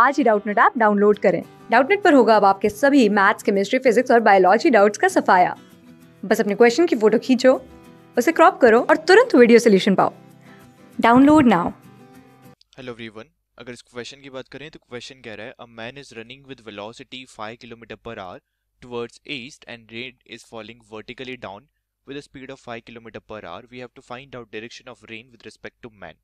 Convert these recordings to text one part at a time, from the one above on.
आज ही Doubtnut app download करें डाउटनेट पर होगा अब आपके सभी मैथ्स केमिस्ट्री फिजिक्स और बायोलॉजी डाउट्स का सफाया बस अपने क्वेश्चन की फोटो खींचो उसे क्रॉप करो और तुरंत वीडियो सोल्यूशन पाओ डाउनलोड नाउ हेलो एवरीवन अगर इस क्वेश्चन की बात करें तो क्वेश्चन कह रहा है a man is running with velocity 5 kilometre per hour towards east and rain is falling vertically down with a speed of 5 kilometre per hour we have to find out direction of rain with respect to man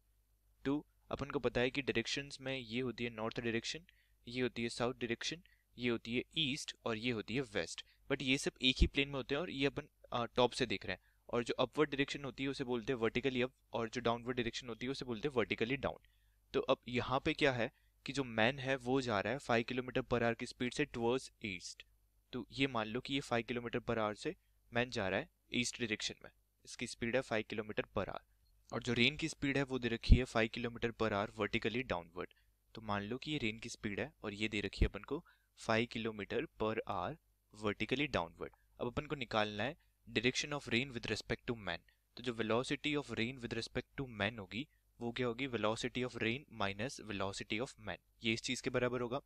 अपन को पता है कि directions में ये होती है north direction ये होती है साउथ डायरेक्शन ये होती है ईस्ट और ये होती है वेस्ट बट ये सब एक ही प्लेन में होते हैं और ये अपन टॉप से देख रहे हैं और जो अपवर्ड डायरेक्शन होती है उसे बोलते हैं वर्टिकली अप और जो डाउनवर्ड डायरेक्शन होती है उसे बोलते हैं वर्टिकली डाउन तो अब यहाँ पे क्या है कि जो मैन है वो जा रहा है फाइव किलोमीटर पर आवर की स्पीड से टूवर्स ईस्ट तो ये मान लो कि ये फाइव किलोमीटर पर आवर से मैन जा रहा है ईस्ट डायरेक्शन में इसकी स्पीड है फाइव किलोमीटर पर आवर और जो रेन की स्पीड है वो दे रखी है five kilometre per hour vertically downward तो मान लो कि ये रेन की स्पीड है और ये दे रखी है अपन को five kilometre per hour vertically downward अब अपन को निकालना है direction of rain with respect to man तो जो velocity of rain with respect to man होगी वो क्या होगी velocity of rain minus velocity of man ये इस चीज़ के बराबर होगा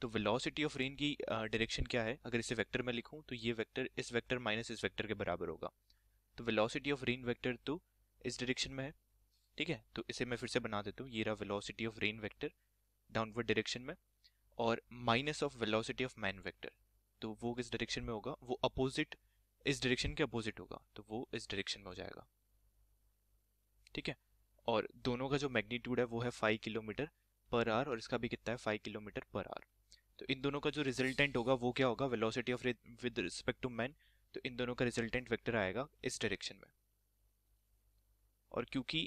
तो वेलोसिटी ऑफ रेन की डायरेक्शन क्या है अगर इसे वेक्टर में लिखूं तो ये वेक्टर इस वेक्टर माइनस इस वेक्टर के बराबर होगा तो वेलोसिटी ऑफ रेन वेक्टर तो इस डायरेक्शन में है ठीक है तो इसे मैं फिर से बना देता हूँ ये रहा velocity of rain vector downward direction में और minus of velocity of man vector तो वो किस डायरेक्शन में होगा वो अपोजिट इस डायरेक्शन के अपोजिट होगा तो वो इस डायरेक्शन में हो जाएगा ठीक है और दोनों का जो मैग्नीट्यूड है वो है फाइव किलोमीटर पर आर और इसका भी कितना है फाइव किलोमीटर पर आर तो इन दोनों का जो रिजल्टेंट होगा वो क्या होगा velocity of with respect to man तो इन दोनों का रिजल्टेंट वेक्टर आएगा इस डायरेक्शन में और क्योंकि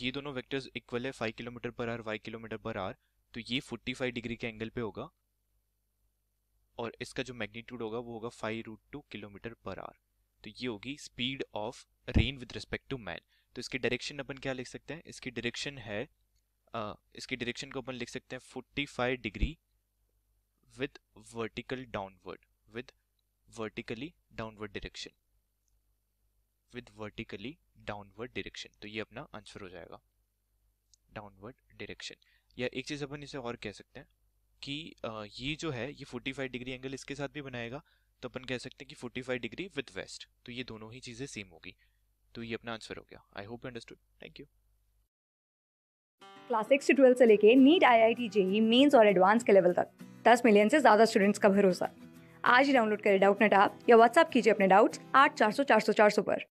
ये दोनों वेक्टर्स इक्वल है फाइव किलोमीटर पर आर वाई किलोमीटर पर आर तो ये फोर्टी फाइव डिग्री के एंगल पे होगा और इसका जो मैग्नीट्यूड होगा वो होगा five root two kilometre per hour तो ये होगी speed of rain with respect to man तो इसकी डायरेक्शन अपन क्या लिख सकते हैं इसकी डायरेक्शन है आ, इसकी डायरेक्शन को अपन लिख सकते हैं forty five degree with vertical downward with vertically downward direction with vertically downward direction तो ये अपना आंसर हो जाएगा डाउनवर्ड डायरेक्शन या एक चीज़ अपन इसे और कह सकते हैं कि ये जो है ये 45 डिग्री एंगल इसके साथ भी बनाएगा तो अपन कह सकते हैं कि 45 डिग्री विद वेस्ट तो ये दोनों ही चीज़ें सेम होगी तो ये अपना आंसर हो गया I hope understood thank you class six से ट्वेल्थ से लेके NEET IIT JEE Mains और एडवांस के लेवल तक दस मिलियन से ज़्यादा स्टूडेंट्स का भरोसा आज ही डाउनलोड करें डाउट नेट आप या व्हाट्सअप कीजिए अपने डाउट्स आठ चार सौ चार सौ चार सौ पर